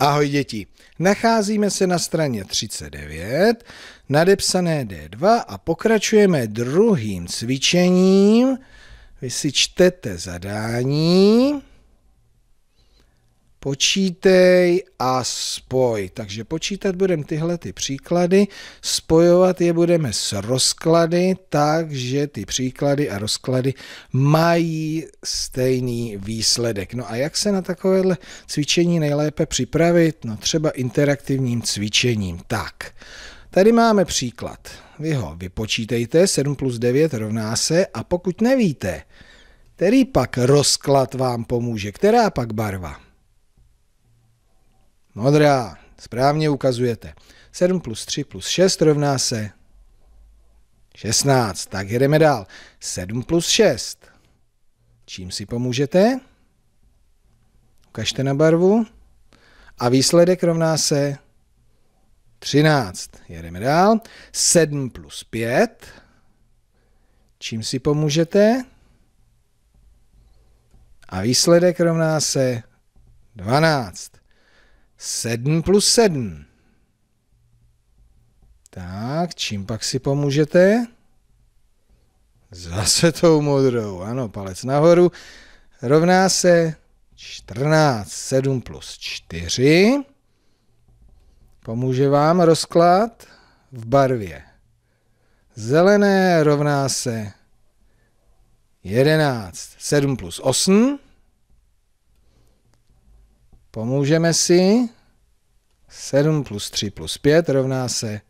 Ahoj děti, nacházíme se na straně 39, nadepsané D2 a pokračujeme druhým cvičením. Vy si čtete zadání počítej a spoj. Takže počítat budeme tyhle ty příklady, spojovat je budeme s rozklady, takže ty příklady a rozklady mají stejný výsledek. No a jak se na takovéhle cvičení nejlépe připravit? No třeba interaktivním cvičením. Tak, tady máme příklad. Vy ho vypočítejte, 7 plus 9 rovná se a pokud nevíte, který pak rozklad vám pomůže, která pak barva? Modrá, no, správně ukazujete. 7 plus 3 plus 6 rovná se 16. Tak jedeme dál. 7 plus 6. Čím si pomůžete? Ukažte na barvu. A výsledek rovná se 13. Jedeme dál. 7 plus 5. Čím si pomůžete? A výsledek rovná se 12. 7 plus 7. Tak, čím pak si pomůžete? Zase tou modrou, ano, palec nahoru. Rovná se 14, 7 plus 4. Pomůže vám rozklad v barvě. Zelené rovná se 11, 7 plus 8. Pomůžeme si. 7 plus 3 plus 5 rovná se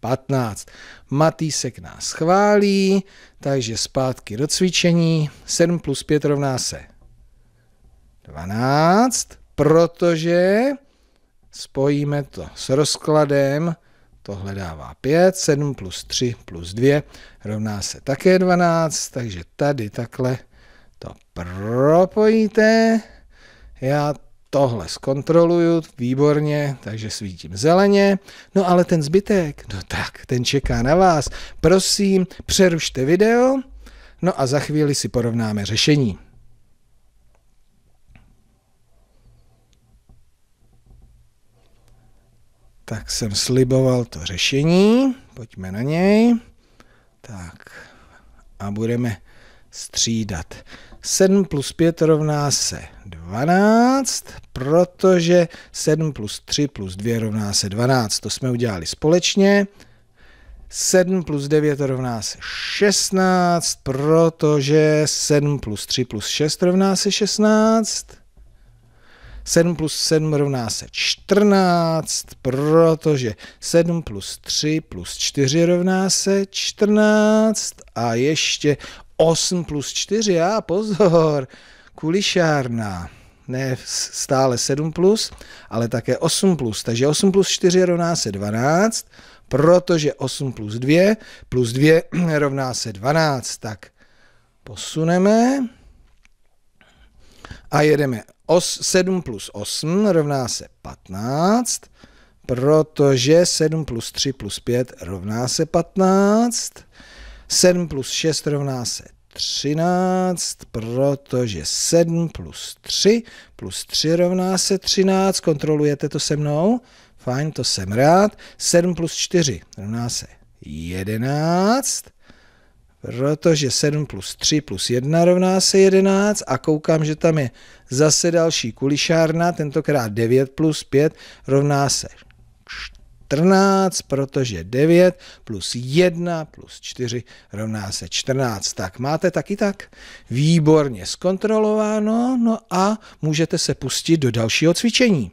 15. Matýsek nás chválí, takže zpátky do cvičení. 7 plus 5 rovná se 12, protože spojíme to s rozkladem, tohle dává 5, 7 plus 3 plus 2 rovná se také 12, takže tady takhle to propojíte. Já tohle zkontroluju, výborně, takže svítím zeleně, no ale ten zbytek, no tak, ten čeká na vás. Prosím, přerušte video, no a za chvíli si porovnáme řešení. Tak jsem sliboval to řešení, pojďme na něj. Tak a budeme střídat. 7 plus 5 rovná se 12, protože 7 plus 3 plus 2 rovná se 12. To jsme udělali společně. 7 plus 9 rovná se 16, protože 7 plus 3 plus 6 rovná se 16. 7 plus 7 rovná se 14, protože 7 plus 3 plus 4 rovná se 14 a ještě 8 plus 4, a pozor, kulišárna ne stále 7 plus, ale také 8 plus. Takže 8 plus 4 rovná se 12, protože 8 plus 2 plus 2 rovná se 12. Tak posuneme a jedeme. 7 plus 8 rovná se 15, protože 7 plus 3 plus 5 rovná se 15. 7 plus 6 rovná se 13, protože 7 plus 3 plus 3 rovná se 13. Kontrolujete to se mnou? Fajn, to jsem rád. 7 plus 4 rovná se 11, protože 7 plus 3 plus 1 rovná se 11 a koukám, že tam je zase další kulišárna, tentokrát 9 plus 5 rovná se 14, protože 9 plus 1 plus 4 rovná se 14. Tak máte taky tak? Výborně zkontrolováno, no a můžete se pustit do dalšího cvičení.